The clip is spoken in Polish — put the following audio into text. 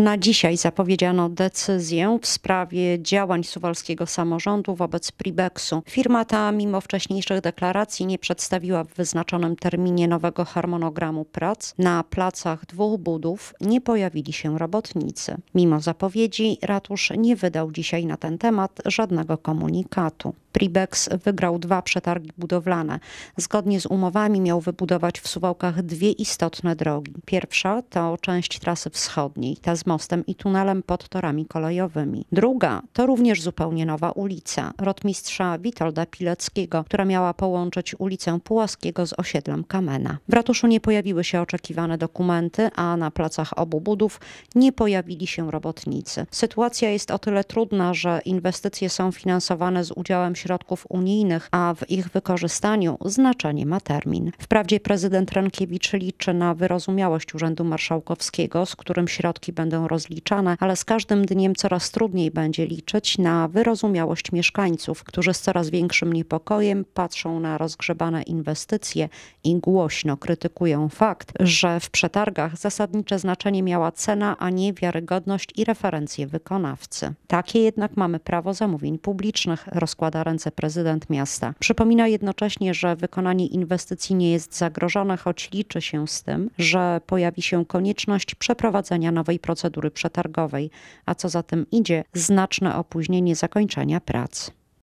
Na dzisiaj zapowiedziano decyzję w sprawie działań suwalskiego samorządu wobec Pribexu. Firma ta, mimo wcześniejszych deklaracji, nie przedstawiła w wyznaczonym terminie nowego harmonogramu prac. Na placach dwóch budów nie pojawili się robotnicy. Mimo zapowiedzi, ratusz nie wydał dzisiaj na ten temat żadnego komunikatu. Pribex wygrał dwa przetargi budowlane. Zgodnie z umowami miał wybudować w Suwałkach dwie istotne drogi. Pierwsza to część trasy wschodniej, ta z mostem i tunelem pod torami kolejowymi. Druga to również zupełnie nowa ulica rotmistrza Witolda Pileckiego, która miała połączyć ulicę Pułaskiego z osiedlem Kamena. W ratuszu nie pojawiły się oczekiwane dokumenty, a na placach obu budów nie pojawili się robotnicy. Sytuacja jest o tyle trudna, że inwestycje są finansowane z udziałem środków unijnych, a w ich wykorzystaniu znaczenie ma termin. Wprawdzie prezydent Rankiewicz liczy na wyrozumiałość Urzędu Marszałkowskiego, z którym środki będą rozliczane, ale z każdym dniem coraz trudniej będzie liczyć na wyrozumiałość mieszkańców, którzy z coraz większym niepokojem patrzą na rozgrzebane inwestycje i głośno krytykują fakt, że w przetargach zasadnicze znaczenie miała cena, a nie wiarygodność i referencje wykonawcy. Takie jednak mamy prawo zamówień publicznych, rozkłada ręce prezydent miasta. Przypomina jednocześnie, że wykonanie inwestycji nie jest zagrożone, choć liczy się z tym, że pojawi się konieczność przeprowadzenia nowej procedury przetargowej, a co za tym idzie, znaczne opóźnienie zakończenia prac.